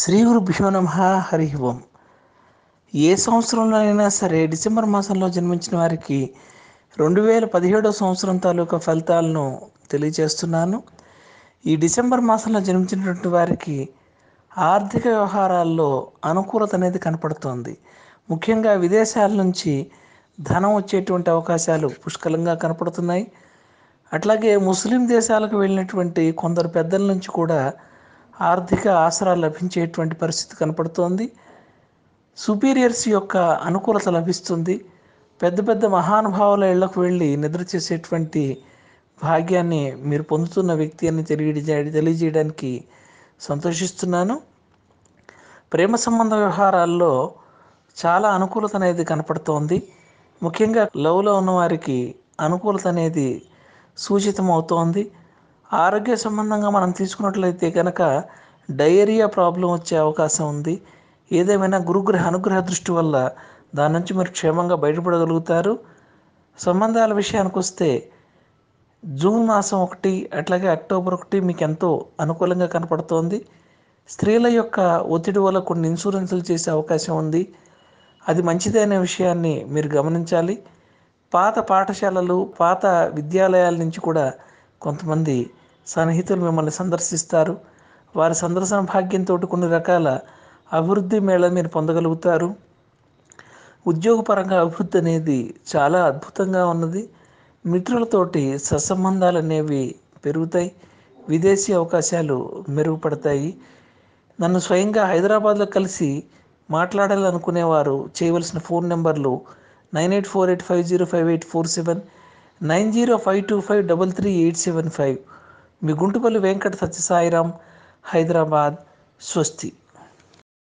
శ్రీ గురుభ్యో నమ హరి ఓం ఏ సంవత్సరంలోనైనా సరే డిసెంబర్ మాసంలో జన్మించిన వారికి రెండు వేల పదిహేడో సంవత్సరం తాలూకా ఫలితాలను తెలియజేస్తున్నాను ఈ డిసెంబర్ మాసంలో జన్మించినటువంటి వారికి ఆర్థిక వ్యవహారాల్లో అనుకూలత అనేది కనపడుతోంది ముఖ్యంగా విదేశాల నుంచి ధనం వచ్చేటువంటి అవకాశాలు పుష్కలంగా కనపడుతున్నాయి అట్లాగే ముస్లిం దేశాలకు వెళ్ళినటువంటి కొందరు పెద్దల నుంచి కూడా ఆర్థిక ఆసరా లభించేటువంటి పరిస్థితి కనపడుతోంది సుపీరియర్స్ యొక్క అనుకూలత లభిస్తుంది పెద్ద పెద్ద మహానుభావుల ఇళ్లకు వెళ్ళి నిద్ర చేసేటువంటి భాగ్యాన్ని మీరు పొందుతున్న వ్యక్తి అని తెలియ తెలియజేయడానికి సంతోషిస్తున్నాను ప్రేమ సంబంధ వ్యవహారాల్లో చాలా అనుకూలత అనేది కనపడుతోంది ముఖ్యంగా లవ్లో ఉన్నవారికి అనుకూలత అనేది సూచితం అవుతోంది ఆరోగ్య సంబంధంగా మనం తీసుకున్నట్లయితే కనుక డయేరియా ప్రాబ్లం వచ్చే అవకాశం ఉంది ఏదేమైనా గురుగ్రహ అనుగ్రహ దృష్టి వల్ల దాని నుంచి మీరు క్షేమంగా బయటపడగలుగుతారు సంబంధాల విషయానికి వస్తే జూన్ మాసం ఒకటి అట్లాగే అక్టోబర్ ఒకటి మీకు ఎంతో అనుకూలంగా కనపడుతోంది స్త్రీల యొక్క ఒత్తిడి వల్ల కొన్ని ఇన్సూరెన్సులు చేసే అవకాశం ఉంది అది మంచిదైన విషయాన్ని మీరు గమనించాలి పాత పాఠశాలలు పాత విద్యాలయాల నుంచి కూడా కొంతమంది సన్నిహితులు మిమ్మల్ని సందర్శిస్తారు వారి సందర్శన భాగ్యంతో కొన్ని రకాల అభివృద్ధి మేళ మీరు పొందగలుగుతారు ఉద్యోగపరంగా అభివృద్ధి అనేది చాలా అద్భుతంగా ఉన్నది మిత్రులతోటి సత్సంబంధాలు అనేవి పెరుగుతాయి విదేశీ అవకాశాలు మెరుగుపడతాయి నన్ను స్వయంగా హైదరాబాద్లో కలిసి మాట్లాడాలనుకునేవారు చేయవలసిన ఫోన్ నెంబర్లు nine eight four eight five zero five eight four seven nine zero five two five double three eight seven five మీ గుంటుపల్లి వెంకట సత్యసాయిరాం హైదరాబాద్ స్వస్తి